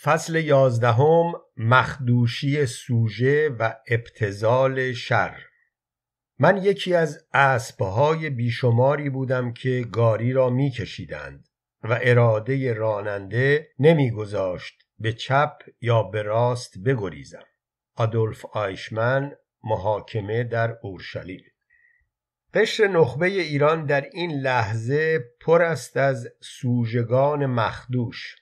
فصل یازدهم مخدوشی سوژه و ابتزال شر من یکی از اسبهای بیشماری بودم که گاری را میکشیدند و اراده راننده نمیگذاشت به چپ یا به راست بگریزم آدولف آیشمن محاکمه در اورشلیم قشر نخبه ایران در این لحظه پر است از سوژگان مخدوش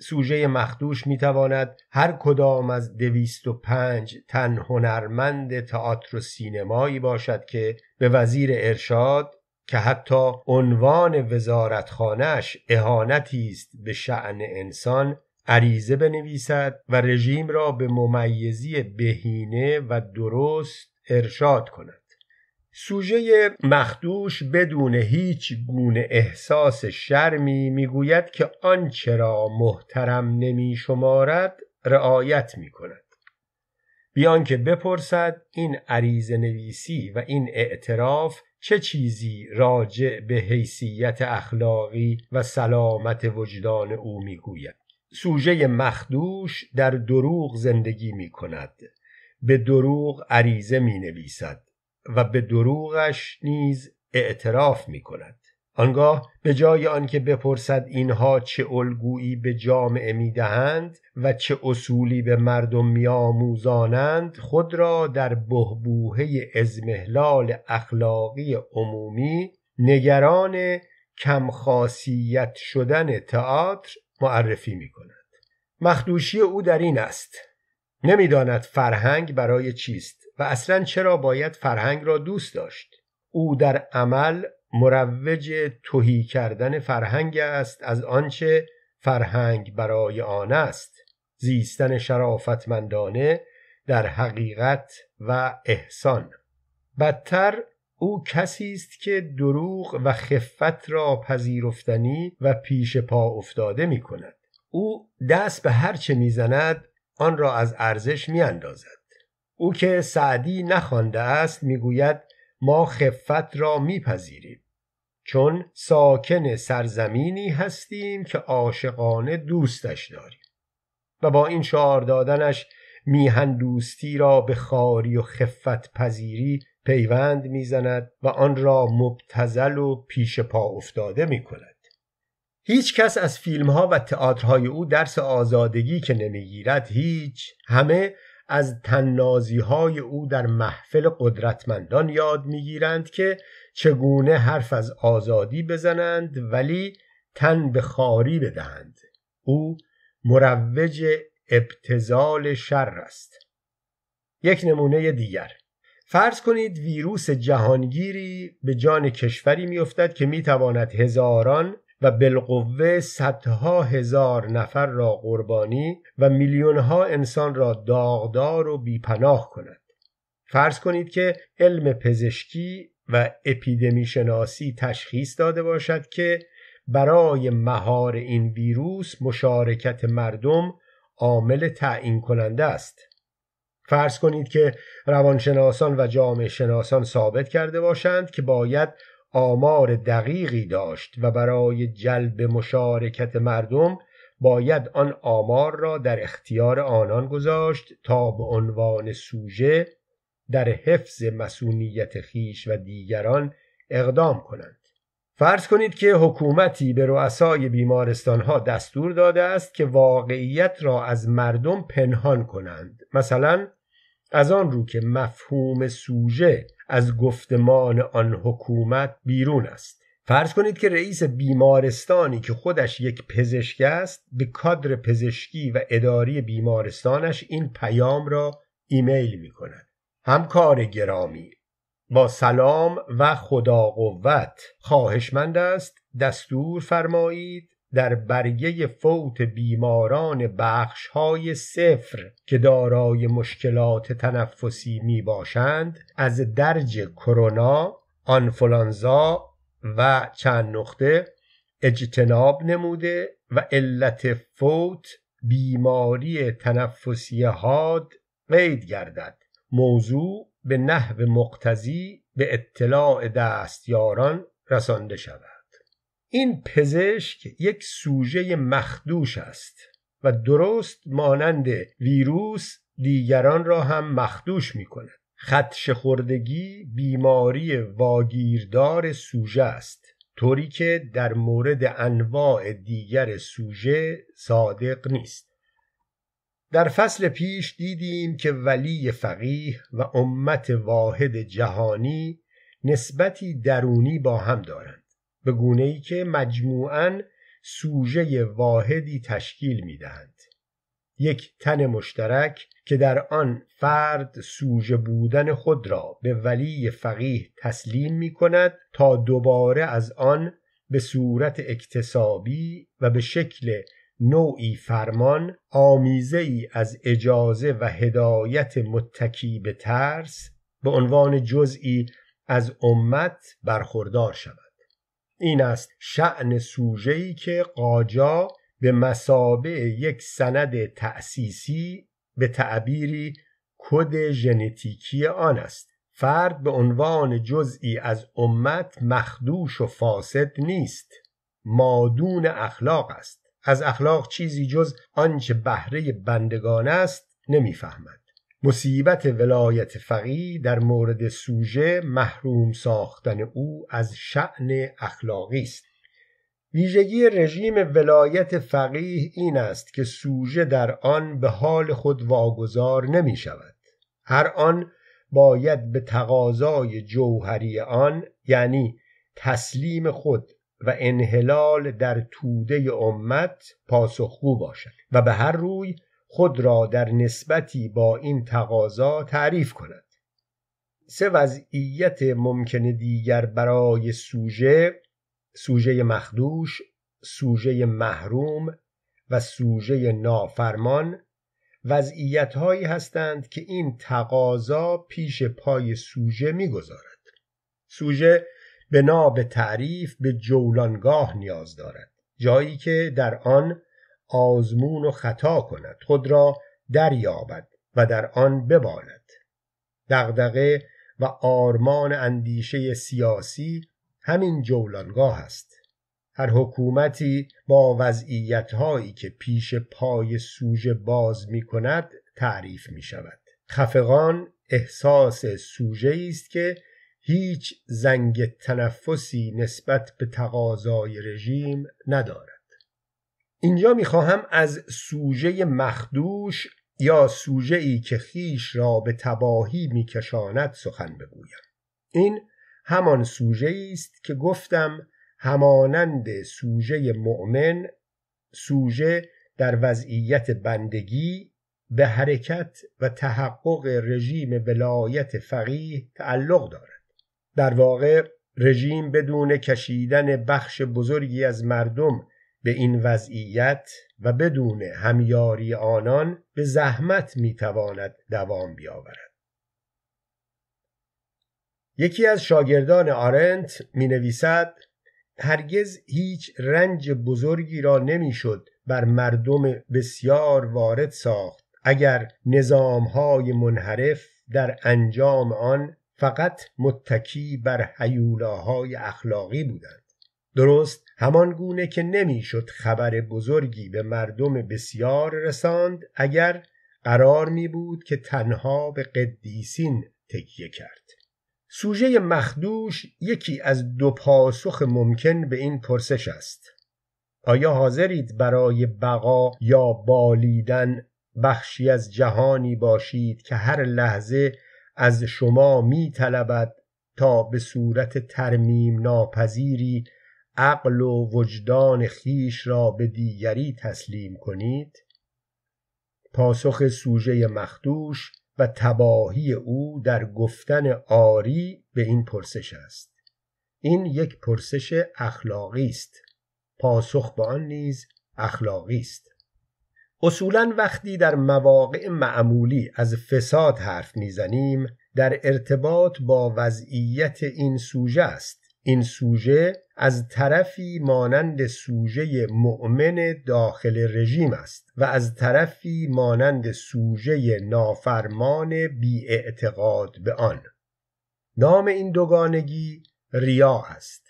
سوژه مخدوش میتواند هر کدام از دویست و پنج تن هنرمند تئاتر و سینمایی باشد که به وزیر ارشاد که حتی عنوان وزارتخانهش اهانتی است به شعن انسان عریضه بنویسد و رژیم را به ممیزی بهینه و درست ارشاد کند سوژه مخدوش بدون هیچ گونه احساس شرمی میگوید که آنچه را محترم نمی شمارد رعایت می کند بیان که بپرسد این عریض نویسی و این اعتراف چه چیزی راجع به حیثیت اخلاقی و سلامت وجدان او میگوید سوژه مخدوش در دروغ زندگی می کند به دروغ عریضه می نویسد و به دروغش نیز اعتراف می کند آنگاه به جای آنکه بپرسد اینها چه الگویی به جامعه میدهند و چه اصولی به مردم میآموزانند خود را در بهبوهه ازمهلال اخلاقی عمومی نگران کمخاصیت شدن تئاتر معرفی می کند مخدوشی او در این است نمیداند فرهنگ برای چیست و اصلا چرا باید فرهنگ را دوست داشت او در عمل مروج توهی کردن فرهنگ است از آنچه فرهنگ برای آن است زیستن شرافتمندانه در حقیقت و احسان بدتر او کسی است که دروغ و خفت را پذیرفتنی و پیش پا افتاده می کند او دست به هرچه چه زند آن را از ارزش اندازد. او که سعدی نخوانده است میگوید ما خفت را میپذیریم چون ساکن سرزمینی هستیم که عاشقانه دوستش داریم و با این شعار دادنش میهن دوستی را به خاری و خفت پذیری پیوند میزند و آن را مبتزل و پیش پا افتاده می هیچ کس از فیلم ها و تئاترهای او درس آزادگی که نمیگیرد هیچ همه از تننازی های او در محفل قدرتمندان یاد میگیرند که چگونه حرف از آزادی بزنند ولی تن به خاری بدهند او مروج ابتزال شر است یک نمونه دیگر فرض کنید ویروس جهانگیری به جان کشوری میافتد که میتواند هزاران و بالقوه صدها هزار نفر را قربانی و میلیونها انسان را داغدار و بیپناه کند فرض کنید که علم پزشکی و اپیدمی شناسی تشخیص داده باشد که برای مهار این ویروس مشارکت مردم عامل تعیین کننده است فرض کنید که روانشناسان و جامعه شناسان ثابت کرده باشند که باید آمار دقیقی داشت و برای جلب مشارکت مردم باید آن آمار را در اختیار آنان گذاشت تا به عنوان سوژه در حفظ مسئولیت خیش و دیگران اقدام کنند فرض کنید که حکومتی به رؤسای بیمارستانها دستور داده است که واقعیت را از مردم پنهان کنند مثلا از آن رو که مفهوم سوژه از گفتمان آن حکومت بیرون است فرض کنید که رئیس بیمارستانی که خودش یک پزشک است به کادر پزشکی و اداری بیمارستانش این پیام را ایمیل می کند همکار گرامی با سلام و خدا قوت خواهشمند است دستور فرمایید در برگه فوت بیماران بخشهای صفر که دارای مشکلات تنفسی می باشند از درج کرونا، آنفولانزا و چند نقطه اجتناب نموده و علت فوت بیماری تنفسی حاد قید گردد موضوع به نحو مقتضی به اطلاع دستیاران رسانده شود این پزشک یک سوژه مخدوش است و درست مانند ویروس دیگران را هم مخدوش می کند خدش خوردگی بیماری واگیردار سوژه است طوری که در مورد انواع دیگر سوژه صادق نیست در فصل پیش دیدیم که ولی فقیه و امت واحد جهانی نسبتی درونی با هم دارند به گونه ای که مجموعاً سوژه واحدی تشکیل میدهند یک تن مشترک که در آن فرد سوژه بودن خود را به ولی فقیه تسلیم می کند تا دوباره از آن به صورت اکتسابی و به شکل نوعی فرمان آمیزه ای از اجازه و هدایت متکی به ترس به عنوان جزئی از امت برخوردار شود این است شعن سوژهی که قاجا به مسابع یک سند تأسیسی به تعبیری کد ژنتیکی آن است فرد به عنوان جزئی از امت مخدوش و فاسد نیست مادون اخلاق است از اخلاق چیزی جز آنچه بهره بندگان است نمیفهمد مصیبت ولایت فقیه در مورد سوژه محروم ساختن او از شعن اخلاقی است ویژگی رژیم ولایت فقیه این است که سوژه در آن به حال خود واگذار نمی شود هر آن باید به تقاضای جوهری آن یعنی تسلیم خود و انحلال در توده امت پاسخگو باشد و به هر روی خود را در نسبتی با این تقاضا تعریف کند سه وضعیت ممکن دیگر برای سوژه سوژه مخدوش سوژه محروم و سوژه نافرمان وضعیت هایی هستند که این تقاضا پیش پای سوژه میگذارد سوژه بنا به تعریف به جولانگاه نیاز دارد جایی که در آن آزمون و خطا کند خود را دریابد و در آن بباند دغدغه و آرمان اندیشه سیاسی همین جولانگاه است هر حکومتی با وضعیتهایی که پیش پای سوژه باز می کند تعریف می شود خفقان احساس سوژه است که هیچ زنگ تنفسی نسبت به تقاضای رژیم ندارد اینجا میخواهم از سوژه مخدوش یا سوژه ای که خیش را به تباهی میکشاند سخن بگویم این همان سوژه است که گفتم همانند سوژه مؤمن سوژه در وضعیت بندگی به حرکت و تحقق رژیم ولایت فقیه تعلق دارد در واقع رژیم بدون کشیدن بخش بزرگی از مردم به این وضعیت و بدون همیاری آنان به زحمت میتواند دوام بیاورد یکی از شاگردان آرنت می نویسد هرگز هیچ رنج بزرگی را نمیشد بر مردم بسیار وارد ساخت اگر نظام های منحرف در انجام آن فقط متکی بر حیولاهای اخلاقی بودند درست همان گونه که نمیشد خبر بزرگی به مردم بسیار رساند اگر قرار می بود که تنها به قدیسین تکیه کرد سوژه مخدوش یکی از دو پاسخ ممکن به این پرسش است آیا حاضرید برای بقا یا بالیدن بخشی از جهانی باشید که هر لحظه از شما می طلبد تا به صورت ترمیم ناپذیری عقل و وجدان خیش را به دیگری تسلیم کنید پاسخ سوژه مخدوش و تباهی او در گفتن آری به این پرسش است این یک پرسش اخلاقی است پاسخ به آن نیز اخلاقی است اصولا وقتی در مواقع معمولی از فساد حرف میزنیم در ارتباط با وضعیت این سوژه است این سوژه از طرفی مانند سوژه مؤمن داخل رژیم است و از طرفی مانند سوژه نافرمان بی اعتقاد به آن نام این دوگانگی ریا است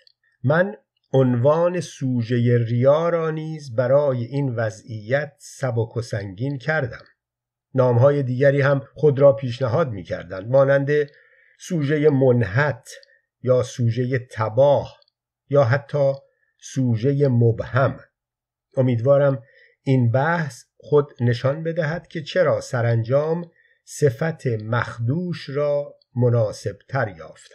من عنوان سوژه ریا را نیز برای این وضعیت سبک و سنگین کردم نامهای دیگری هم خود را پیشنهاد می کردند مانند سوژه منحت یا سوژه تباه یا حتی سوژه مبهم امیدوارم این بحث خود نشان بدهد که چرا سرانجام صفت مخدوش را مناسب تر یافتم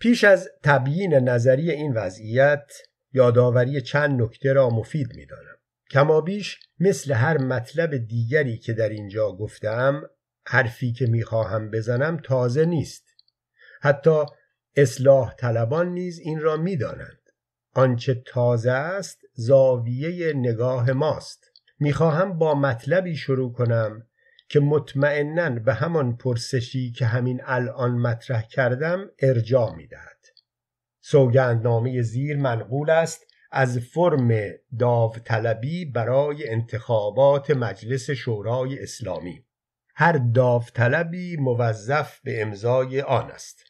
پیش از تبیین نظری این وضعیت یادآوری چند نکته را مفید می دانم بیش مثل هر مطلب دیگری که در اینجا گفتم حرفی که خواهم بزنم تازه نیست حتی اصلاح طلبان نیز این را می دانند. آنچه تازه است زاویه نگاه ماست میخواهم با مطلبی شروع کنم که مطمئنا به همان پرسشی که همین الان مطرح کردم ارجاع دهد. سوگندنامه زیر منقول است از فرم داوطلبی برای انتخابات مجلس شورای اسلامی هر داوطلبی موظف به امضای آن است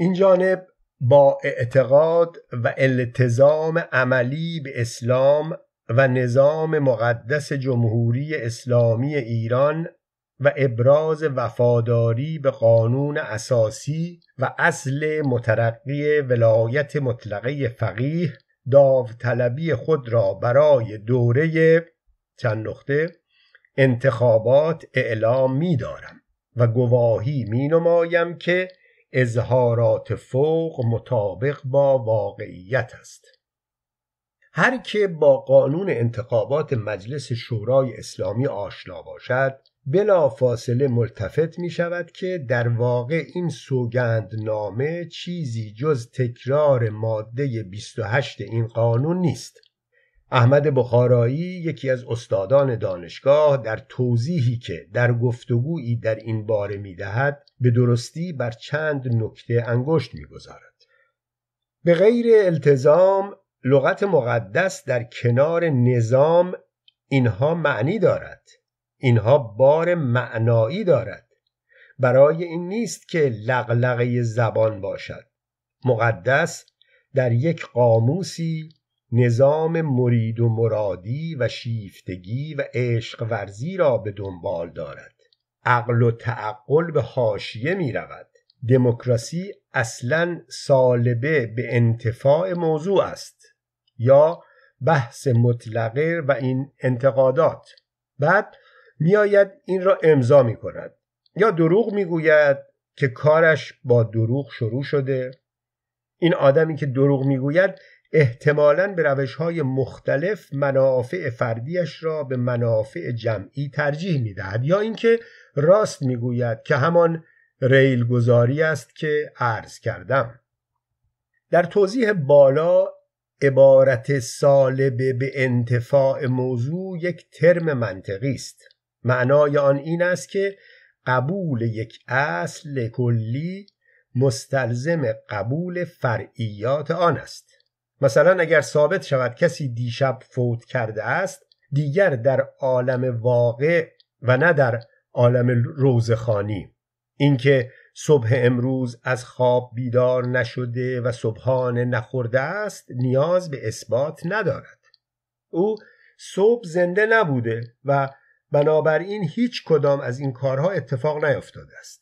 این جانب با اعتقاد و التزام عملی به اسلام و نظام مقدس جمهوری اسلامی ایران و ابراز وفاداری به قانون اساسی و اصل مترقی ولایت مطلقه فقیه داوطلبی خود را برای دوره چند نقطه انتخابات اعلام می دارم و گواهی می نمایم که اظهارات فوق مطابق با واقعیت است هر که با قانون انتخابات مجلس شورای اسلامی آشنا باشد بلافاصله ملتفت می شود که در واقع این سوگند نامه چیزی جز تکرار ماده 28 این قانون نیست احمد بخارایی یکی از استادان دانشگاه در توضیحی که در گفتگویی در این باره میدهد به درستی بر چند نکته انگشت میگذارد به غیر التزام لغت مقدس در کنار نظام اینها معنی دارد اینها بار معنایی دارد برای این نیست که لغلقه زبان باشد مقدس در یک قاموسی نظام مرید و مرادی و شیفتگی و عشق ورزی را به دنبال دارد عقل و تعقل به حاشیه می رود دموکراسی اصلا سالبه به انتفاع موضوع است یا بحث مطلقه و این انتقادات بعد میآید این را امضا می کند یا دروغ میگوید که کارش با دروغ شروع شده این آدمی که دروغ میگوید احتمالا به روش های مختلف منافع فردیش را به منافع جمعی ترجیح دهد یا اینکه راست میگوید که همان ریل گذاری است که عرض کردم در توضیح بالا عبارت سالبه به انتفاع موضوع یک ترم منطقی است معنای آن این است که قبول یک اصل کلی مستلزم قبول فرعیات آن است مثلا اگر ثابت شود کسی دیشب فوت کرده است دیگر در عالم واقع و نه در عالم روزخانی اینکه صبح امروز از خواب بیدار نشده و صبحانه نخورده است نیاز به اثبات ندارد او صبح زنده نبوده و بنابراین هیچ کدام از این کارها اتفاق نیفتاده است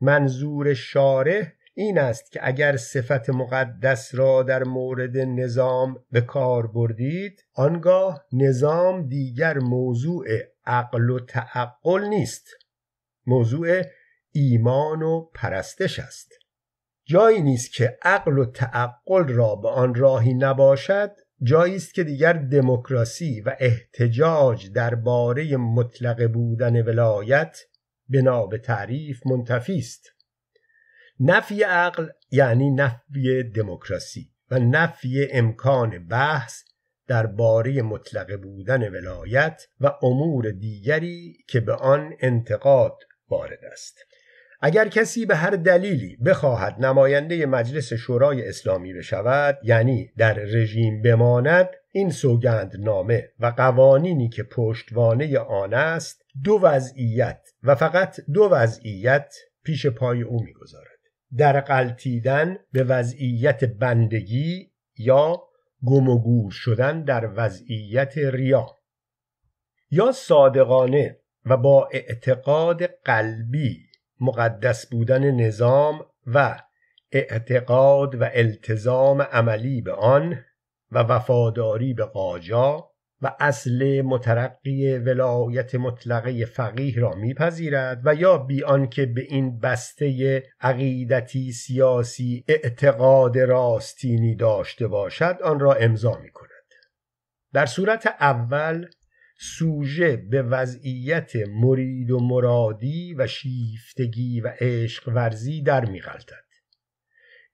منظور شاره این است که اگر صفت مقدس را در مورد نظام به کار بردید آنگاه نظام دیگر موضوع عقل و تعقل نیست موضوع ایمان و پرستش است جایی نیست که عقل و تعقل را به آن راهی نباشد جایی است که دیگر دموکراسی و احتجاج درباره مطلق بودن ولایت بنا به تعریف منتفی است نفی عقل یعنی نفی دموکراسی و نفی امکان بحث باری مطلق بودن ولایت و امور دیگری که به آن انتقاد وارد است اگر کسی به هر دلیلی بخواهد نماینده مجلس شورای اسلامی بشود یعنی در رژیم بماند این سوگند نامه و قوانینی که پشتوانه آن است دو وضعیت و فقط دو وضعیت پیش پای او میگذارد در قلتیدن به وضعیت بندگی یا گم و گور شدن در وضعیت ریا یا صادقانه و با اعتقاد قلبی مقدس بودن نظام و اعتقاد و التزام عملی به آن و وفاداری به قاجا و اصل مترقی ولایت مطلقه فقیه را میپذیرد و یا بی آنکه به این بسته عقیدتی سیاسی اعتقاد راستینی داشته باشد آن را امضا میکند در صورت اول سوژه به وضعیت مرید و مرادی و شیفتگی و عشق ورزی در میغلطد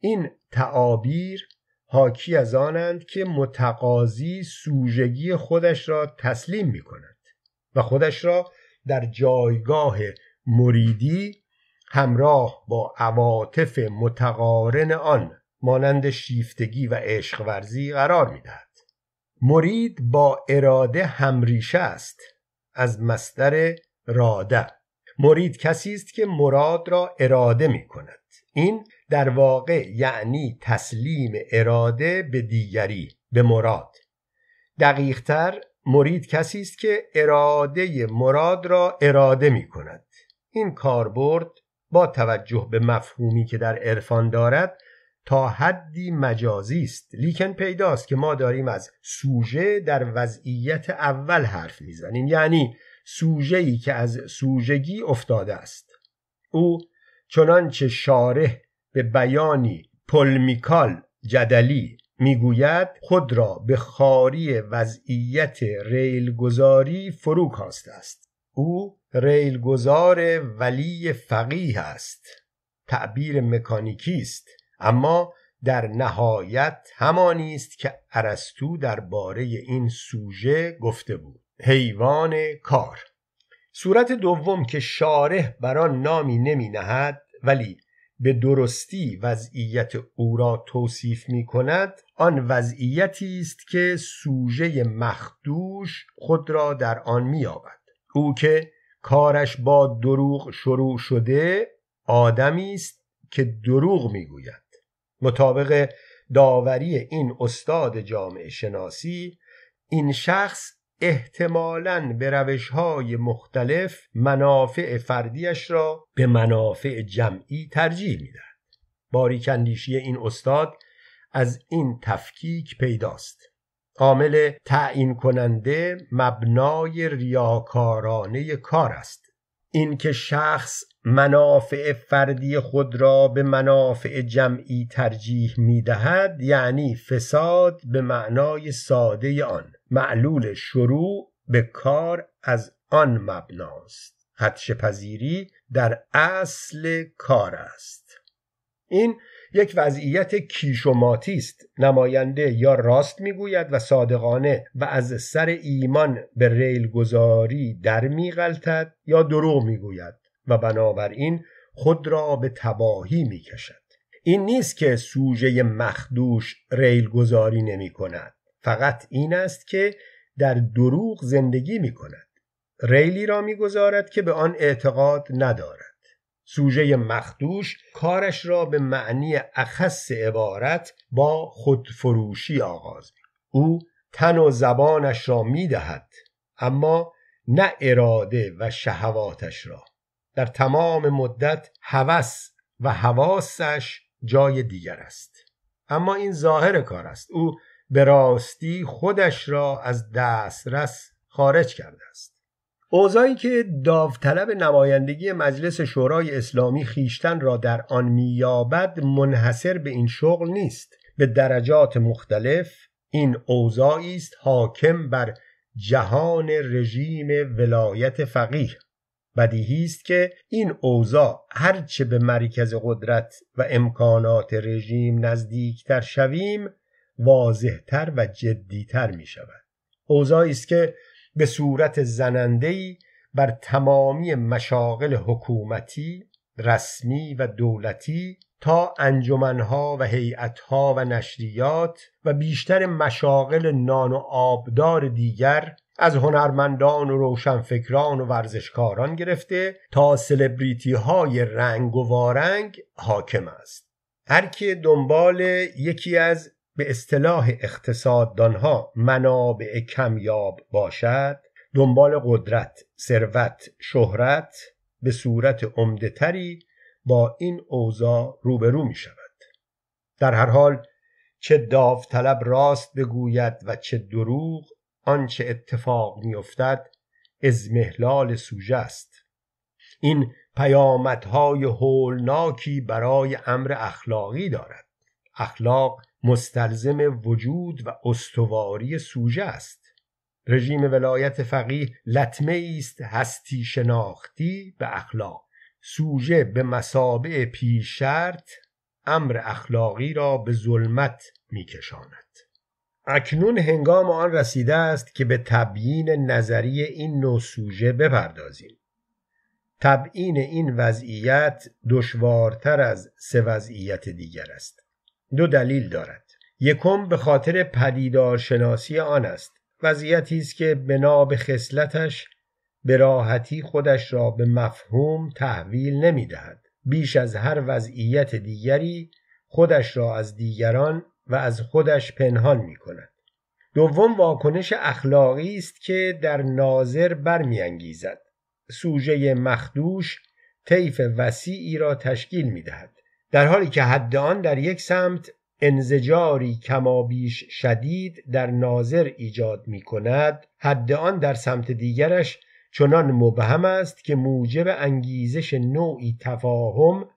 این تعابیر حاکی از آنند که متقاضی سوژگی خودش را تسلیم می کند و خودش را در جایگاه مریدی همراه با عواطف متقارن آن مانند شیفتگی و عشق قرار می دهد. مرید با اراده همریشه است از مستر راده مرید کسی است که مراد را اراده می کند این در واقع یعنی تسلیم اراده به دیگری به مراد دقیقتر مرید کسی است که اراده مراد را اراده می کند این کاربرد با توجه به مفهومی که در عرفان دارد تا حدی مجازی است لیکن پیداست که ما داریم از سوژه در وضعیت اول حرف میزنیم یعنی سوژه‌ای که از سوژگی افتاده است او چنانچه شاره به بیانی پلمیکال جدلی میگوید خود را به خاری وضعیت ریلگذاری فرو کاسته است او ریلگذار ولی فقیه است تعبیر مکانیکی است اما در نهایت همانی است که ارسطو درباره این سوژه گفته بود حیوان کار صورت دوم که شارح بر آن نامی نمی نهد ولی به درستی وضعیت او را توصیف می کند آن وضعیتی است که سوژه مخدوش خود را در آن می آبد. او که کارش با دروغ شروع شده آدمی است که دروغ میگوید مطابق داوری این استاد جامعه شناسی این شخص احتمالا به های مختلف منافع فردیش را به منافع جمعی ترجیح دهد. باریکندیشی این استاد از این تفکیک پیداست عامل تعیین کننده مبنای ریاکارانه کار است اینکه شخص منافع فردی خود را به منافع جمعی ترجیح می دهد یعنی فساد به معنای ساده آن معلول شروع به کار از آن مبناست خدش پذیری در اصل کار است این یک وضعیت کیشوماتیست، نماینده یا راست میگوید و صادقانه و از سر ایمان به گذاری در میغلطد یا دروغ میگوید و بنابراین خود را به تباهی میکشد این نیست که سوژه مخدوش گذاری نمی کند فقط این است که در دروغ زندگی می کند ریلی را میگذارد که به آن اعتقاد ندارد سوژه مخدوش کارش را به معنی اخص عبارت با خودفروشی آغاز می او تن و زبانش را می اما نه اراده و شهواتش را در تمام مدت هوس و حواسش جای دیگر است اما این ظاهر کار است او به راستی خودش را از دسترس خارج کرده است اوضاعی که داوطلب نمایندگی مجلس شورای اسلامی خیشتن را در آن میابد منحصر به این شغل نیست به درجات مختلف این اوضایی است حاکم بر جهان رژیم ولایت فقیه بدیهی است که این اوضاع هرچه به مرکز قدرت و امکانات رژیم نزدیکتر شویم واضحتر و جدیتر می شود اوضاعی است که به صورت زنندهی بر تمامی مشاغل حکومتی رسمی و دولتی تا انجمنها و هیئتها و نشریات و بیشتر مشاغل نان و آبدار دیگر از هنرمندان و روشنفکران و ورزشکاران گرفته تا سلبریتی های رنگ و وارنگ حاکم است هر که دنبال یکی از به اصطلاح اقتصاددانها منابع کمیاب باشد دنبال قدرت ثروت شهرت به صورت عمدهتری با این اوضاع روبرو می شود در هر حال چه داوطلب راست بگوید و چه دروغ آنچه اتفاق از محلال سوژه است این پیامدهای هولناکی برای امر اخلاقی دارد اخلاق مستلزم وجود و استواری سوژه است رژیم ولایت فقیه لطمه است هستی شناختی به اخلاق سوژه به مسابع پیش شرط امر اخلاقی را به ظلمت میکشاند اکنون هنگام آن رسیده است که به تبیین نظری این نوع سوژه بپردازیم تبیین این وضعیت دشوارتر از سه وضعیت دیگر است دو دلیل دارد یکم به خاطر پدیدارشناسی آن است وضعیتی است که بنا به خصلتش به راحتی خودش را به مفهوم تحویل نمیدهد بیش از هر وضعیت دیگری خودش را از دیگران و از خودش پنهان می کند. دوم واکنش اخلاقی است که در ناظر برمیانگیزد سوژه مخدوش طیف وسیعی را تشکیل می دهد. در حالی که حد آن در یک سمت انزجاری کمابیش شدید در ناظر ایجاد می کند حد آن در سمت دیگرش چنان مبهم است که موجب انگیزش نوعی تفاهم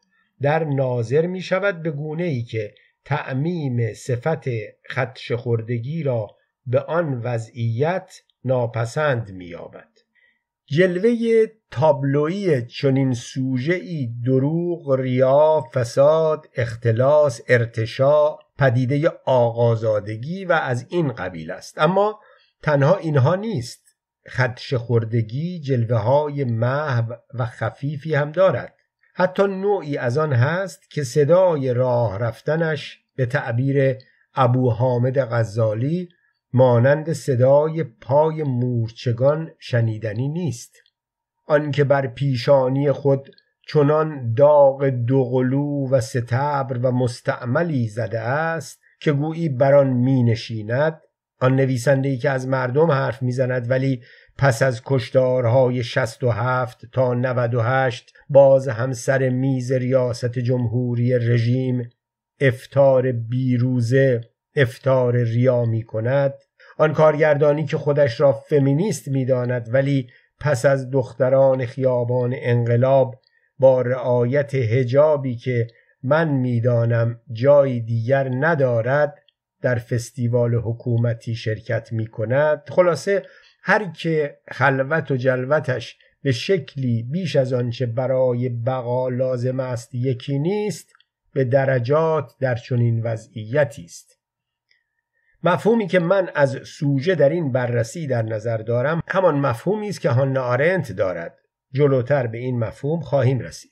در ناظر می شود به گونه ای که تعمیم صفت خدش خوردگی را به آن وضعیت ناپسند می جلوه تابلویی چنین ای دروغ ریا فساد اختلاس ارتشاع پدیده آقازادگی و از این قبیل است اما تنها اینها نیست خدش خوردگی جلوه های محو و خفیفی هم دارد حتی نوعی از آن هست که صدای راه رفتنش به تعبیر ابو حامد غزالی مانند صدای پای مورچگان شنیدنی نیست آنکه بر پیشانی خود چنان داغ دوغلو و ستبر و مستعملی زده است که گویی بر آن مینشیند آن نویسندهای که از مردم حرف میزند ولی پس از کشدارهای و هفت تا هشت باز همسر میز ریاست جمهوری رژیم افتار بیروزه افتار ریا می کند آن کارگردانی که خودش را فمینیست می داند ولی پس از دختران خیابان انقلاب با رعایت هجابی که من میدانم جای دیگر ندارد در فستیوال حکومتی شرکت می کند خلاصه هر که خلوت و جلوتش به شکلی بیش از آنچه برای بقا لازم است یکی نیست به درجات در چنین وضعیتی است مفهومی که من از سوژه در این بررسی در نظر دارم همان مفهومی است که هانا آرنت دارد جلوتر به این مفهوم خواهیم رسید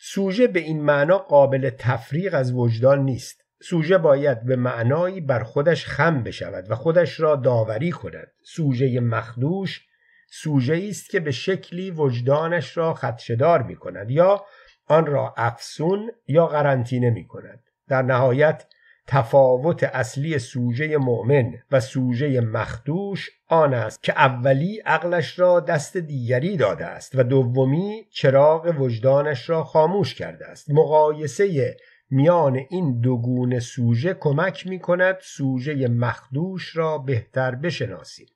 سوژه به این معنا قابل تفریق از وجدان نیست سوژه باید به معنایی بر خودش خم بشود و خودش را داوری کند سوژه مخدوش سوژه است که به شکلی وجدانش را خدشدار می کند یا آن را افسون یا قرنطینه می کند در نهایت تفاوت اصلی سوژه مؤمن و سوژه مخدوش آن است که اولی عقلش را دست دیگری داده است و دومی چراغ وجدانش را خاموش کرده است مقایسه میان این دو گونه سوژه کمک می کند سوژه مخدوش را بهتر بشناسیم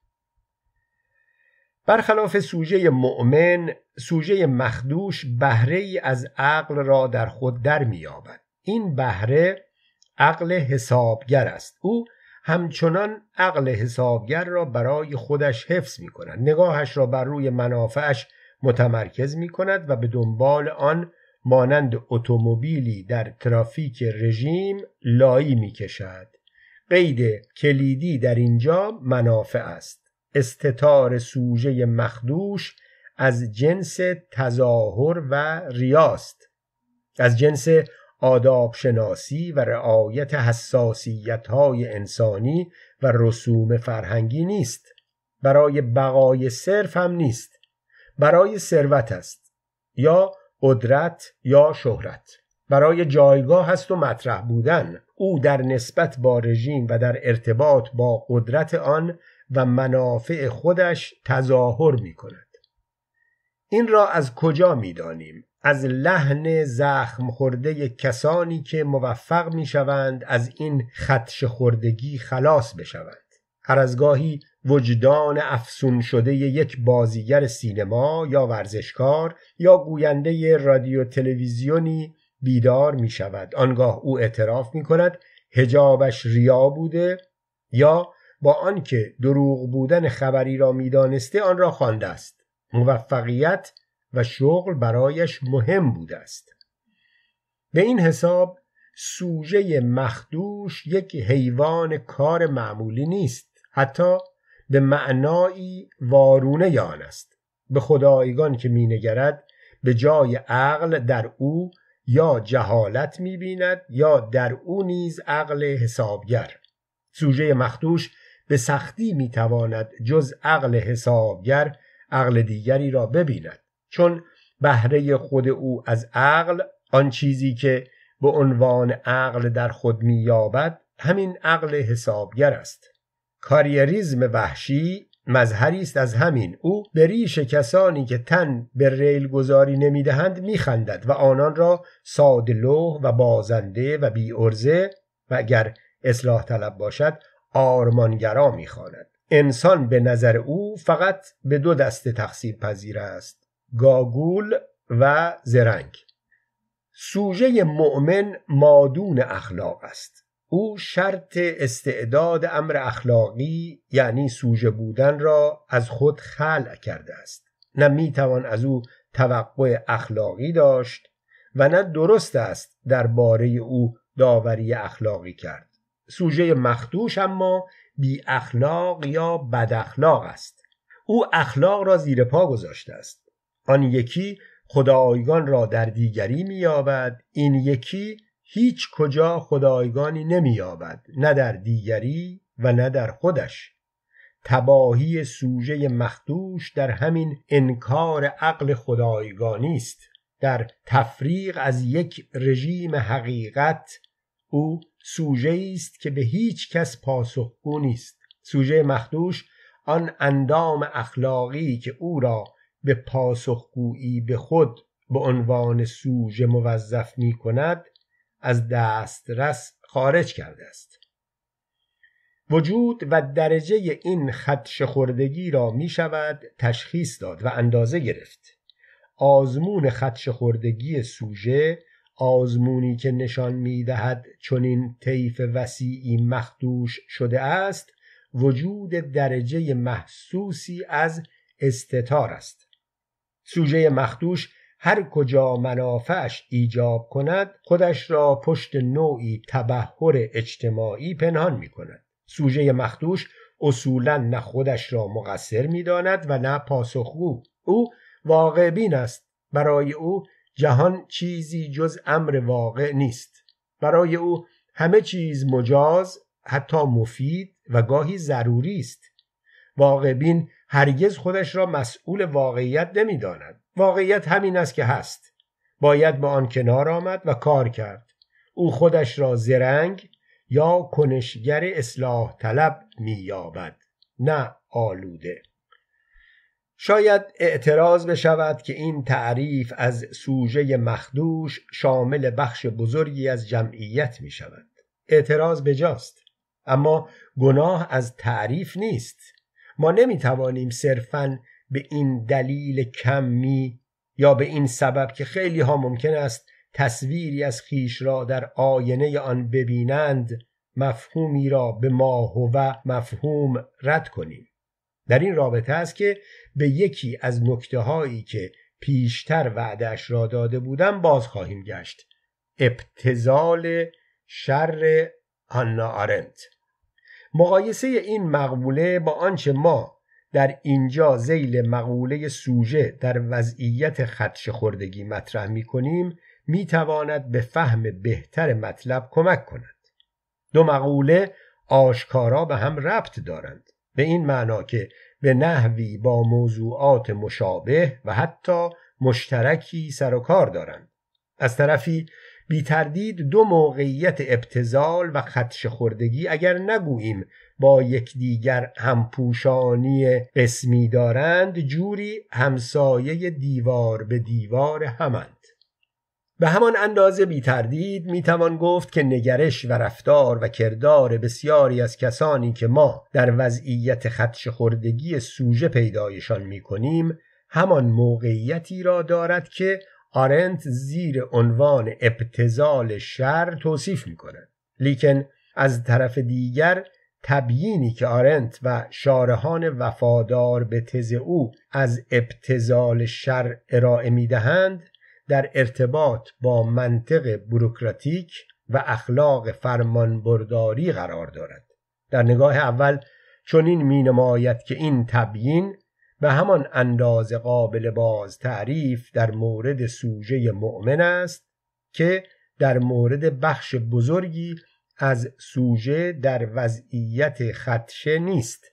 برخلاف سوژه مؤمن سوژه مخدوش بهره ای از عقل را در خود در این بهره عقل حسابگر است او همچنان عقل حسابگر را برای خودش حفظ می کند نگاهش را بر روی منافعش متمرکز می کند و به دنبال آن مانند اتومبیلی در ترافیک رژیم لایی می کشد قید کلیدی در اینجا منافع است استتار سوژه مخدوش از جنس تظاهر و ریاست از جنس آداب شناسی و رعایت حساسیت های انسانی و رسوم فرهنگی نیست برای بقای صرف هم نیست برای ثروت است یا قدرت یا شهرت برای جایگاه هست و مطرح بودن او در نسبت با رژیم و در ارتباط با قدرت آن و منافع خودش تظاهر می کند این را از کجا می دانیم؟ از لحن زخم خورده کسانی که موفق می شوند از این خدش خوردگی خلاص بشوند هر از گاهی وجدان افسون شده یک بازیگر سینما یا ورزشکار یا گوینده رادیو تلویزیونی بیدار می شود آنگاه او اعتراف می کند هجابش ریا بوده یا با آنکه دروغ بودن خبری را میدانسته آن را خوانده است موفقیت و شغل برایش مهم بوده است به این حساب سوژه مخدوش یک حیوان کار معمولی نیست حتی به معنایی وارونه یان است به خدایگان که مینگرد به جای عقل در او یا جهالت بیند یا در او نیز عقل حسابگر سوژه مخدوش به سختی میتواند جز عقل حسابگر عقل دیگری را ببیند چون بهره خود او از عقل آن چیزی که به عنوان عقل در خود مییابد همین عقل حسابگر است کاریریزم وحشی مظهری است از همین او به ریش کسانی که تن به ریل گذاری نمیدهند میخندد و آنان را سادلوه و بازنده و بی ارزه و اگر اصلاح طلب باشد آرمانگرا میخواند انسان به نظر او فقط به دو دسته تقسیم پذیر است گاگول و زرنگ سوژه مؤمن مادون اخلاق است او شرط استعداد امر اخلاقی یعنی سوژه بودن را از خود خلع کرده است نه میتوان از او توقع اخلاقی داشت و نه درست است درباره او داوری اخلاقی کرد سوژه مخدوش اما بی اخلاق یا بد اخلاق است او اخلاق را زیر پا گذاشته است آن یکی خدایگان را در دیگری مییابد این یکی هیچ کجا خدایگانی نمییابد نه در دیگری و نه در خودش تباهی سوژه مخدوش در همین انکار عقل خدایگانی است در تفریق از یک رژیم حقیقت او سوژه است که به هیچ کس پاسخگو نیست سوژه مخدوش آن اندام اخلاقی که او را به پاسخگویی به خود به عنوان سوژه موظف می کند از دسترس خارج کرده است وجود و درجه این خدش خوردگی را می شود تشخیص داد و اندازه گرفت آزمون خدش خوردگی سوژه آزمونی که نشان می دهد این طیف وسیعی مخدوش شده است وجود درجه محسوسی از استتار است سوژه مخدوش هر کجا منافعش ایجاب کند خودش را پشت نوعی تبهر اجتماعی پنهان می کند سوژه مخدوش اصولا نه خودش را مقصر می داند و نه پاسخگو او واقع بین است برای او جهان چیزی جز امر واقع نیست برای او همه چیز مجاز حتی مفید و گاهی ضروری است واقع هرگز خودش را مسئول واقعیت نمیداند واقعیت همین است که هست باید به آن کنار آمد و کار کرد او خودش را زرنگ یا کنشگر اصلاح طلب مییابد نه آلوده شاید اعتراض بشود که این تعریف از سوژه مخدوش شامل بخش بزرگی از جمعیت می شود اعتراض بجاست اما گناه از تعریف نیست ما نمیتوانیم صرفا به این دلیل کمی یا به این سبب که خیلی ها ممکن است تصویری از خیش را در آینه آن ببینند مفهومی را به ما و مفهوم رد کنیم در این رابطه است که به یکی از نکته هایی که پیشتر وعدش را داده بودم باز خواهیم گشت ابتزال شر آنا آرنت مقایسه این مقوله با آنچه ما در اینجا زیل مقوله سوژه در وضعیت خدش خوردگی مطرح می کنیم می تواند به فهم بهتر مطلب کمک کند دو مقوله آشکارا به هم ربط دارند به این معنا که به نحوی با موضوعات مشابه و حتی مشترکی سر و کار دارند از طرفی بی تردید دو موقعیت ابتزال و خدش خوردگی اگر نگوییم با یکدیگر همپوشانی قسمی دارند جوری همسایه دیوار به دیوار همند به همان اندازه بی تردید می توان گفت که نگرش و رفتار و کردار بسیاری از کسانی که ما در وضعیت خدش خوردگی سوژه پیدایشان می کنیم همان موقعیتی را دارد که آرنت زیر عنوان ابتزال شر توصیف می لیکن از طرف دیگر تبیینی که آرنت و شارهان وفادار به تز او از ابتزال شر ارائه می دهند در ارتباط با منطق بروکراتیک و اخلاق فرمانبرداری قرار دارد در نگاه اول چنین مینماید که این تبیین به همان انداز قابل باز تعریف در مورد سوژه مؤمن است که در مورد بخش بزرگی از سوژه در وضعیت خدشه نیست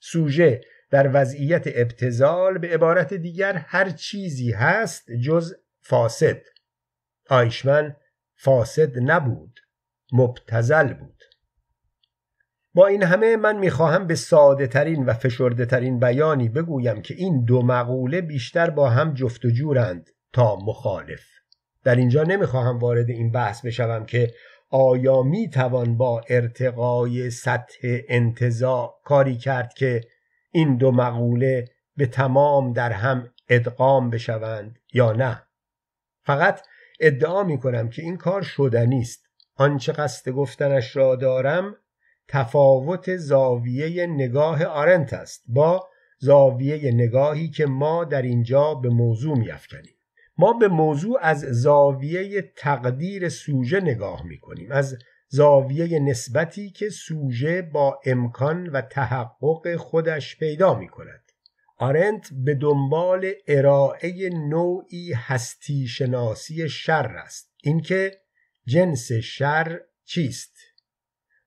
سوژه در وضعیت ابتزال به عبارت دیگر هر چیزی هست جز فاسد آیشمن فاسد نبود مبتزل بود با این همه من میخواهم به ساده ترین و فشرده ترین بیانی بگویم که این دو مقوله بیشتر با هم جفت و جورند تا مخالف در اینجا نمیخواهم وارد این بحث بشوم که آیا می توان با ارتقای سطح انتظار کاری کرد که این دو مقوله به تمام در هم ادغام بشوند یا نه فقط ادعا می کنم که این کار شدنی است آنچه قصد گفتنش را دارم تفاوت زاویه نگاه آرنت است با زاویه نگاهی که ما در اینجا به موضوع میافکنیم ما به موضوع از زاویه تقدیر سوژه نگاه میکنیم از زاویه نسبتی که سوژه با امکان و تحقق خودش پیدا می کند. آرنت به دنبال ارائه نوعی هستی شناسی شر است اینکه جنس شر چیست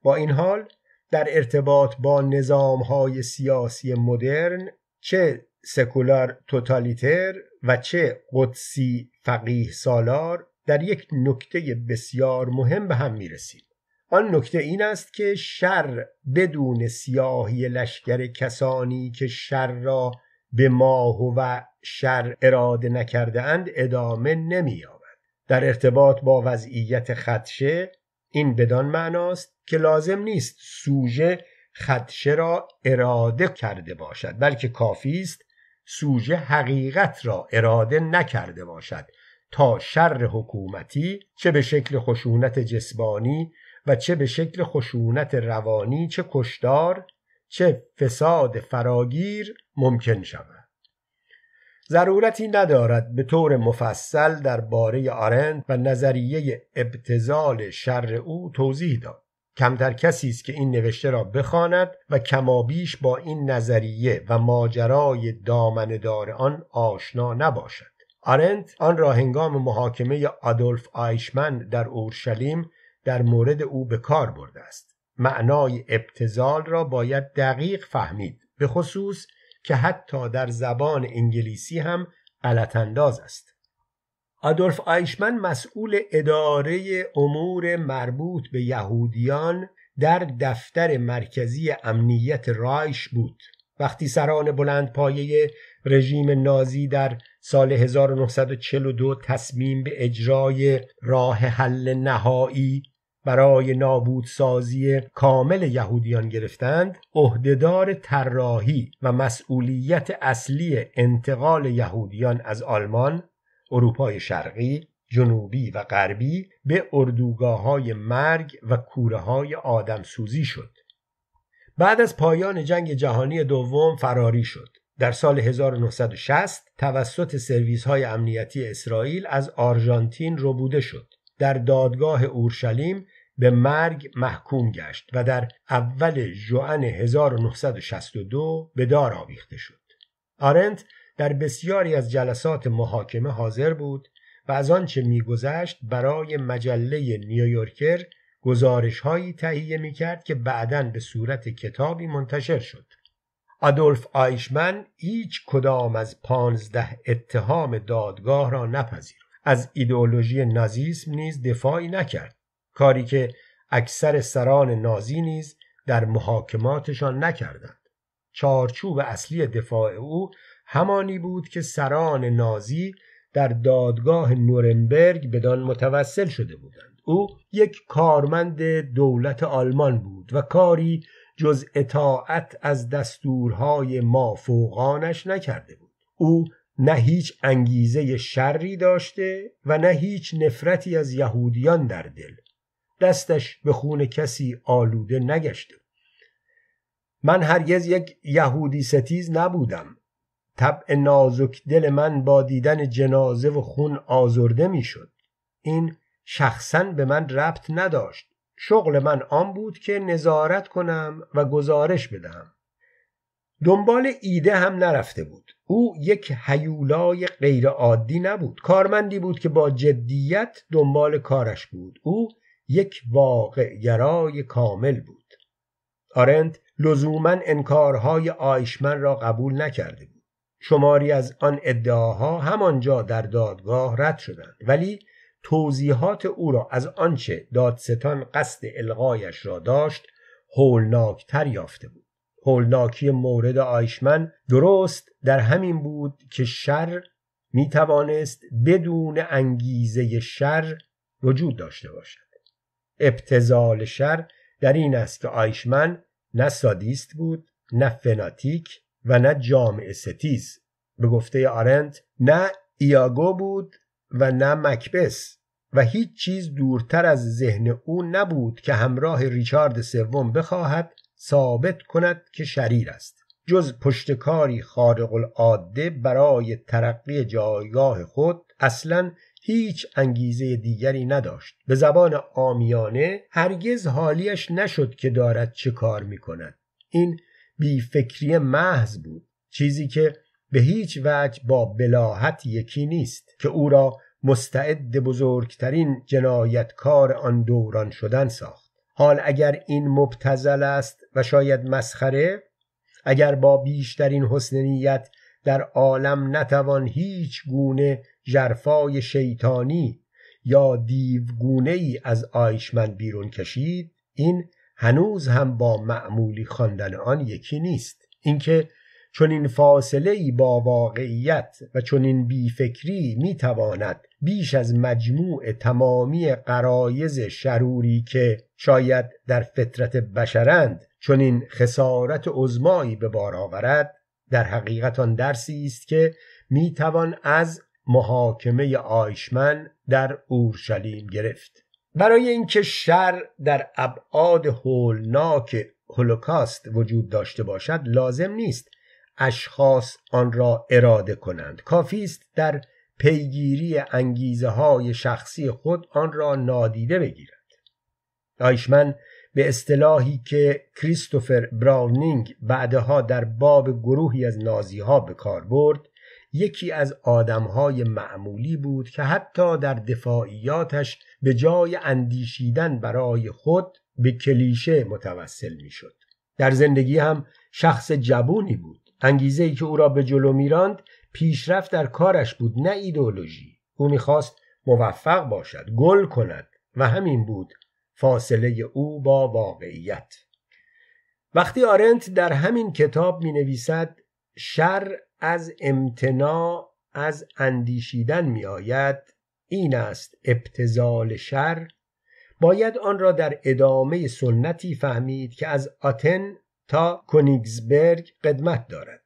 با این حال در ارتباط با نظام های سیاسی مدرن چه سکولار توتالیتر و چه قدسی فقیه سالار در یک نکته بسیار مهم به هم میرسیم آن نکته این است که شر بدون سیاهی لشکر کسانی که شر را به ماه و شر اراده نکرده اند ادامه نمی آمد. در ارتباط با وضعیت خدشه این بدان معناست که لازم نیست سوژه خدشه را اراده کرده باشد بلکه کافی است سوژه حقیقت را اراده نکرده باشد تا شر حکومتی چه به شکل خشونت جسمانی و چه به شکل خشونت روانی چه کشدار چه فساد فراگیر ممکن شود ضرورتی ندارد به طور مفصل باره آرند و نظریه ابتزال شر او توضیح داد کمتر کسی است که این نوشته را بخواند و کمابیش با این نظریه و ماجرای دامندار آن آشنا نباشد آرنت آن را هنگام محاکمه آدولف آیشمن در اورشلیم در مورد او به کار برده است معنای ابتزال را باید دقیق فهمید به خصوص که حتی در زبان انگلیسی هم انداز است آدولف آیشمن مسئول اداره امور مربوط به یهودیان در دفتر مرکزی امنیت رایش بود وقتی سران بلند پایه رژیم نازی در سال 1942 تصمیم به اجرای راه حل نهایی برای نابودسازی کامل یهودیان گرفتند عهدهدار طراحی و مسئولیت اصلی انتقال یهودیان از آلمان اروپای شرقی جنوبی و غربی به اردوگاه های مرگ و کوره های آدم سوزی شد بعد از پایان جنگ جهانی دوم فراری شد در سال 1960 توسط سرویس های امنیتی اسرائیل از آرژانتین ربوده شد در دادگاه اورشلیم به مرگ محکوم گشت و در اول جوان 1962 به دار آویخته شد. آرنت در بسیاری از جلسات محاکمه حاضر بود و از آنچه میگذشت برای مجله نیویورکر گزارشهایی تهیه میکرد که بعدا به صورت کتابی منتشر شد. آدولف آیشمن هیچ کدام از پانزده اتهام دادگاه را نپذیرفت. از ایدئولوژی نازیسم نیز دفاعی نکرد. کاری که اکثر سران نازی نیز در محاکماتشان نکردند چارچوب اصلی دفاع او همانی بود که سران نازی در دادگاه نورنبرگ بدان متوسل شده بودند او یک کارمند دولت آلمان بود و کاری جز اطاعت از دستورهای مافوقانش نکرده بود او نه هیچ انگیزه شری داشته و نه هیچ نفرتی از یهودیان در دل دستش به خون کسی آلوده نگشته من هرگز یک یهودی ستیز نبودم طبع نازک دل من با دیدن جنازه و خون آزرده میشد این شخصا به من ربط نداشت شغل من آن بود که نظارت کنم و گزارش بدهم دنبال ایده هم نرفته بود او یک حیولای غیرعادی نبود کارمندی بود که با جدیت دنبال کارش بود او یک واقع گرای کامل بود آرنت لزوما انکارهای آیشمن را قبول نکرده بود شماری از آن ادعاها همانجا در دادگاه رد شدند ولی توضیحات او را از آنچه دادستان قصد الغایش را داشت هولناکتر یافته بود هولناکی مورد آیشمن درست در همین بود که شر میتوانست بدون انگیزه شر وجود داشته باشد ابتزال شر در این است که آیشمن نه سادیست بود نه فناتیک و نه جامعه ستیز به گفته آرنت نه ایاگو بود و نه مکبس و هیچ چیز دورتر از ذهن او نبود که همراه ریچارد سوم بخواهد ثابت کند که شریر است جز پشتکاری خارق العاده برای ترقی جایگاه خود اصلا هیچ انگیزه دیگری نداشت به زبان آمیانه هرگز حالیش نشد که دارد چه کار می کند این بیفکری محض بود چیزی که به هیچ وجه با بلاحت یکی نیست که او را مستعد بزرگترین جنایتکار آن دوران شدن ساخت حال اگر این مبتزل است و شاید مسخره اگر با بیشترین حسن نیت در عالم نتوان هیچ گونه جرفای شیطانی یا دیوگونه ای از آیشمن بیرون کشید این هنوز هم با معمولی خواندن آن یکی نیست اینکه چون این فاصله ای با واقعیت و چون این بیفکری می تواند بیش از مجموع تمامی قرایز شروری که شاید در فطرت بشرند چون این خسارت عزمایی به بار آورد در حقیقت آن درسی است که می توان از محاکمه آیشمن در اورشلیم گرفت برای اینکه شر در ابعاد هولناک هولوکاست وجود داشته باشد لازم نیست اشخاص آن را اراده کنند کافی است در پیگیری انگیزه های شخصی خود آن را نادیده بگیرد آیشمن به اصطلاحی که کریستوفر براونینگ بعدها در باب گروهی از نازی ها به کار برد یکی از آدمهای معمولی بود که حتی در دفاعیاتش به جای اندیشیدن برای خود به کلیشه متوسل میشد. در زندگی هم شخص جبونی بود انگیزه ای که او را به جلو میراند پیشرفت در کارش بود نه ایدولوژی او میخواست موفق باشد گل کند و همین بود فاصله او با واقعیت وقتی آرنت در همین کتاب می نویسد شر از امتناع از اندیشیدن می آید این است ابتزال شر باید آن را در ادامه سنتی فهمید که از آتن تا کونیگزبرگ قدمت دارد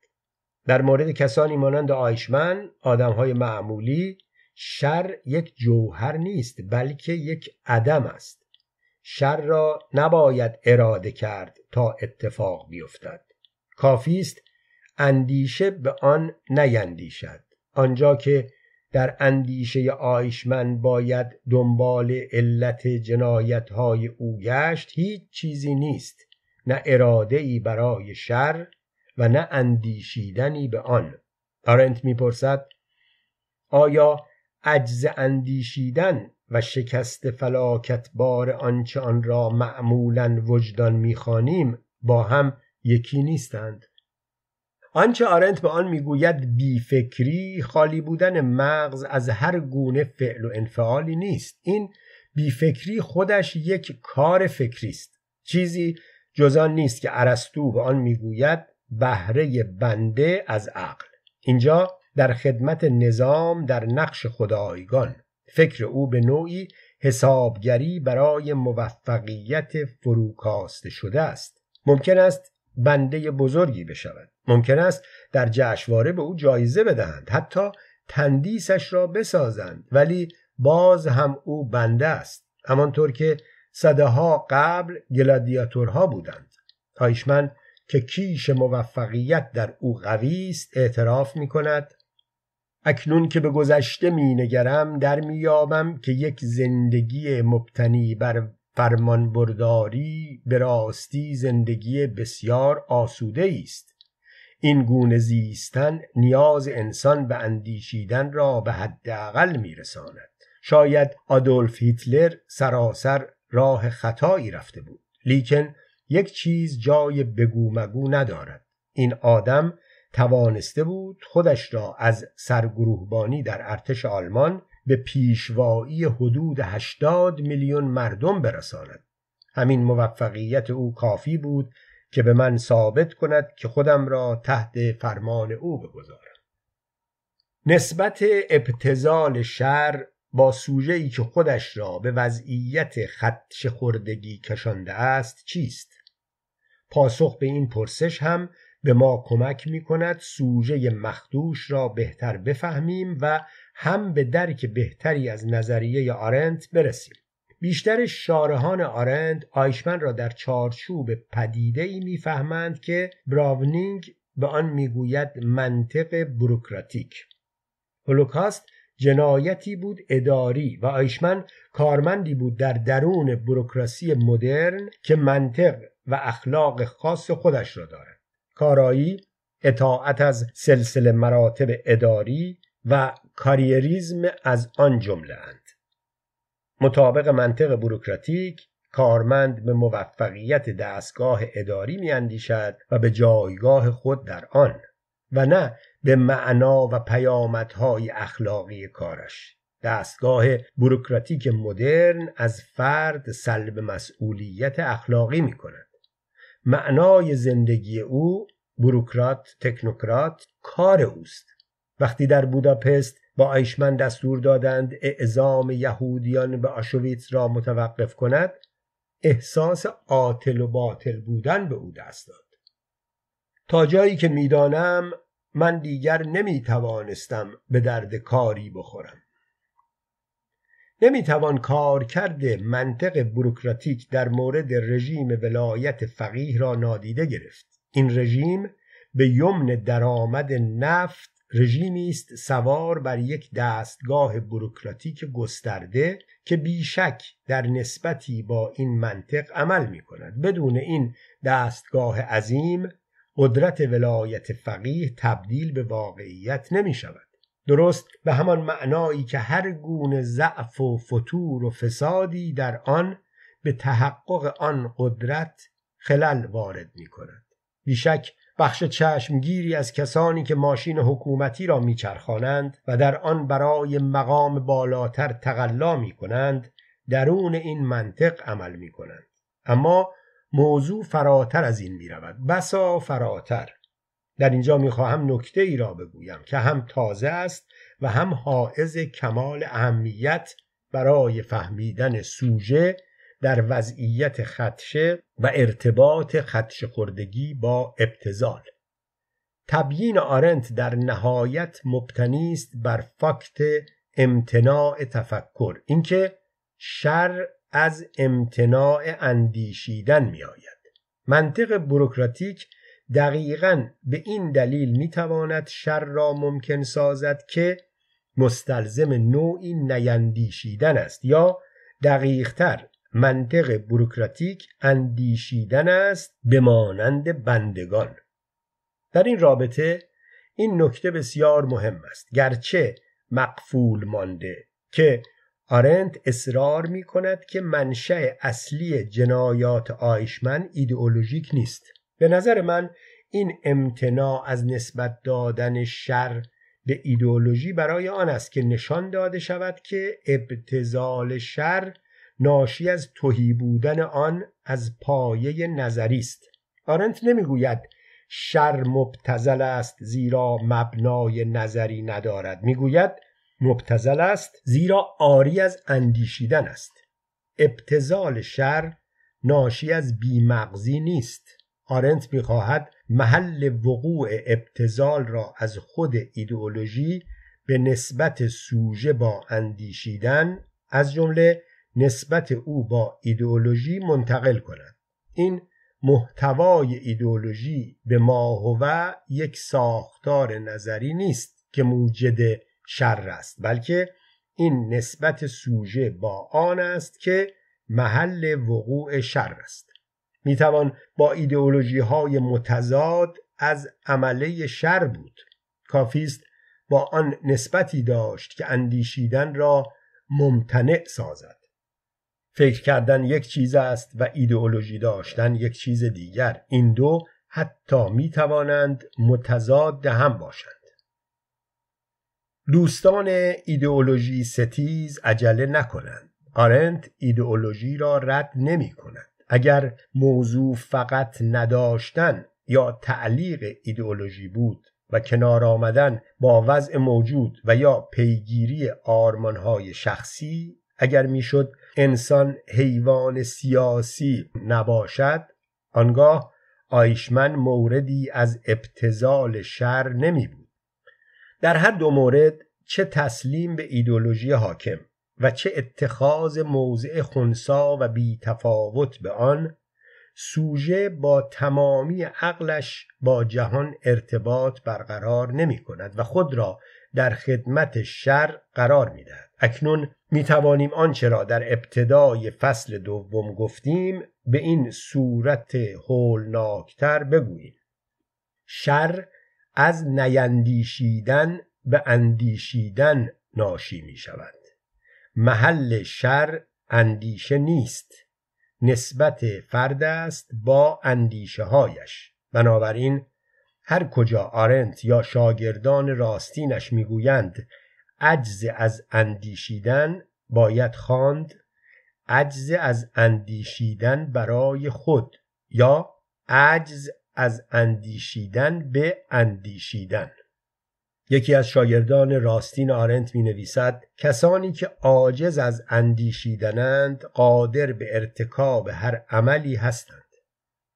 در مورد کسانی مانند آیشمن آدمهای معمولی شر یک جوهر نیست بلکه یک عدم است شر را نباید اراده کرد تا اتفاق بیفتد کافی است اندیشه به آن نیندیشد آنجا که در اندیشه آیشمن باید دنبال علت جنایت های او گشت هیچ چیزی نیست نه اراده ای برای شر و نه اندیشیدنی به آن آرنت میپرسد آیا عجز اندیشیدن و شکست فلاکت بار آنچه آن را معمولا وجدان میخوانیم با هم یکی نیستند آنچه آرنت به آن میگوید بیفکری خالی بودن مغز از هر گونه فعل و انفعالی نیست این بیفکری خودش یک کار فکری است چیزی جز آن نیست که ارسطو به آن میگوید بهره بنده از عقل اینجا در خدمت نظام در نقش خدایگان فکر او به نوعی حسابگری برای موفقیت فروکاسته شده است ممکن است بنده بزرگی بشود ممکن است در جشنواره به او جایزه بدهند حتی تندیسش را بسازند ولی باز هم او بنده است همانطور که ها قبل گلادیاتورها بودند آیشمن که کیش موفقیت در او قوی است اعتراف می کند اکنون که به گذشته می نگرم در میابم که یک زندگی مبتنی بر فرمانبرداری به راستی زندگی بسیار آسوده است این گونه زیستن نیاز انسان به اندیشیدن را به حداقل میرساند شاید آدولف هیتلر سراسر راه خطایی رفته بود لیکن یک چیز جای بگو مگو ندارد این آدم توانسته بود خودش را از سرگروهبانی در ارتش آلمان به پیشوایی حدود 80 میلیون مردم برساند همین موفقیت او کافی بود که به من ثابت کند که خودم را تحت فرمان او بگذارم نسبت ابتزال شر با سوژه ای که خودش را به وضعیت خدش خوردگی کشانده است چیست؟ پاسخ به این پرسش هم به ما کمک می کند سوژه مخدوش را بهتر بفهمیم و هم به درک بهتری از نظریه آرنت برسیم بیشتر شارهان آرند آیشمن را در چارچوب پدیده ای میفهمند که براونینگ به آن میگوید منطق بروکراتیک هولوکاست جنایتی بود اداری و آیشمن کارمندی بود در درون بروکراسی مدرن که منطق و اخلاق خاص خودش را دارد کارایی اطاعت از سلسله مراتب اداری و کاریریزم از آن جمله اند مطابق منطق بروکراتیک کارمند به موفقیت دستگاه اداری میاندیشد و به جایگاه خود در آن و نه به معنا و پیامدهای اخلاقی کارش دستگاه بروکراتیک مدرن از فرد سلب مسئولیت اخلاقی می کند معنای زندگی او بروکرات تکنوکرات کار اوست وقتی در بوداپست با آیشمن دستور دادند اعزام یهودیان به آشویتس را متوقف کند احساس عاطل و باطل بودن به او دست داد تا جایی که میدانم من دیگر نمیتوانستم به درد کاری بخورم نمیتوان کار کرده منطق بروکراتیک در مورد رژیم ولایت فقیه را نادیده گرفت این رژیم به یمن درآمد نفت رژیمی است سوار بر یک دستگاه بروکراتیک گسترده که بیشک در نسبتی با این منطق عمل می کند بدون این دستگاه عظیم قدرت ولایت فقیه تبدیل به واقعیت نمی شود درست به همان معنایی که هر گونه ضعف و فتور و فسادی در آن به تحقق آن قدرت خلل وارد می کند بیشک بخش چشمگیری از کسانی که ماشین حکومتی را میچرخانند و در آن برای مقام بالاتر تقلا می کنند درون این منطق عمل می کنند. اما موضوع فراتر از این می رود. بسا فراتر در اینجا می خواهم نکته ای را بگویم که هم تازه است و هم حائز کمال اهمیت برای فهمیدن سوژه در وضعیت خدشه و ارتباط خدشه خوردگی با ابتزال تبیین آرنت در نهایت مبتنی است بر فاکت امتناع تفکر اینکه شر از امتناع اندیشیدن میآید منطق بروکراتیک دقیقا به این دلیل میتواند شر را ممکن سازد که مستلزم نوعی نیندیشیدن است یا دقیقتر منطق بروکراتیک اندیشیدن است به مانند بندگان در این رابطه این نکته بسیار مهم است گرچه مقفول مانده که آرنت اصرار می کند که منشأ اصلی جنایات آیشمن ایدئولوژیک نیست به نظر من این امتناع از نسبت دادن شر به ایدئولوژی برای آن است که نشان داده شود که ابتزال شر ناشی از توهی بودن آن از پایه نظری است آرنت نمیگوید شر مبتزل است زیرا مبنای نظری ندارد میگوید مبتزل است زیرا آری از اندیشیدن است ابتزال شر ناشی از بیمغزی نیست آرنت میخواهد محل وقوع ابتزال را از خود ایدئولوژی به نسبت سوژه با اندیشیدن از جمله نسبت او با ایدئولوژی منتقل کند این محتوای ایدئولوژی به ماهوه یک ساختار نظری نیست که موجد شر است بلکه این نسبت سوژه با آن است که محل وقوع شر است میتوان با ایدئولوژی های متضاد از عمله شر بود کافیست با آن نسبتی داشت که اندیشیدن را ممتنع سازد فکر کردن یک چیز است و ایدئولوژی داشتن یک چیز دیگر این دو حتی می توانند متضاد هم باشند دوستان ایدئولوژی ستیز عجله نکنند آرنت ایدئولوژی را رد نمی کند اگر موضوع فقط نداشتن یا تعلیق ایدئولوژی بود و کنار آمدن با وضع موجود و یا پیگیری آرمانهای شخصی اگر میشد انسان حیوان سیاسی نباشد آنگاه آیشمن موردی از ابتزال شر نمی بود در هر دو مورد چه تسلیم به ایدولوژی حاکم و چه اتخاذ موضع خونسا و بیتفاوت به آن سوژه با تمامی عقلش با جهان ارتباط برقرار نمی کند و خود را در خدمت شر قرار میدهد اکنون می توانیم آنچه را در ابتدای فصل دوم گفتیم به این صورت هولناکتر بگوییم شر از نیندیشیدن به اندیشیدن ناشی می شود محل شر اندیشه نیست نسبت فرد است با اندیشه هایش بنابراین هر کجا آرنت یا شاگردان راستینش میگویند عجز از اندیشیدن باید خواند عجز از اندیشیدن برای خود یا عجز از اندیشیدن به اندیشیدن یکی از شاگردان راستین آرنت می نویسد کسانی که عاجز از اندیشیدنند قادر به ارتکاب هر عملی هستند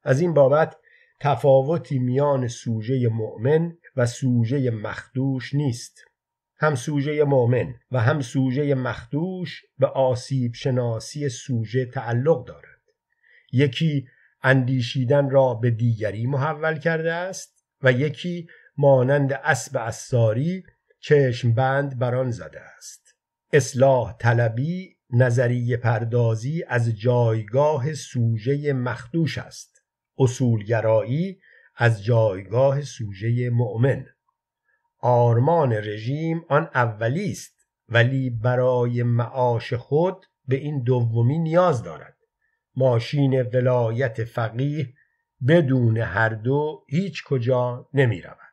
از این بابت تفاوتی میان سوژه مؤمن و سوژه مخدوش نیست هم سوژه مؤمن و هم سوژه مخدوش به آسیب شناسی سوژه تعلق دارد یکی اندیشیدن را به دیگری محول کرده است و یکی مانند اسب اساری چشم بند بران زده است اصلاح طلبی نظریه پردازی از جایگاه سوژه مخدوش است اصولگرایی از جایگاه سوژه مؤمن آرمان رژیم آن اولی است ولی برای معاش خود به این دومی نیاز دارد ماشین ولایت فقیه بدون هر دو هیچ کجا نمی رود.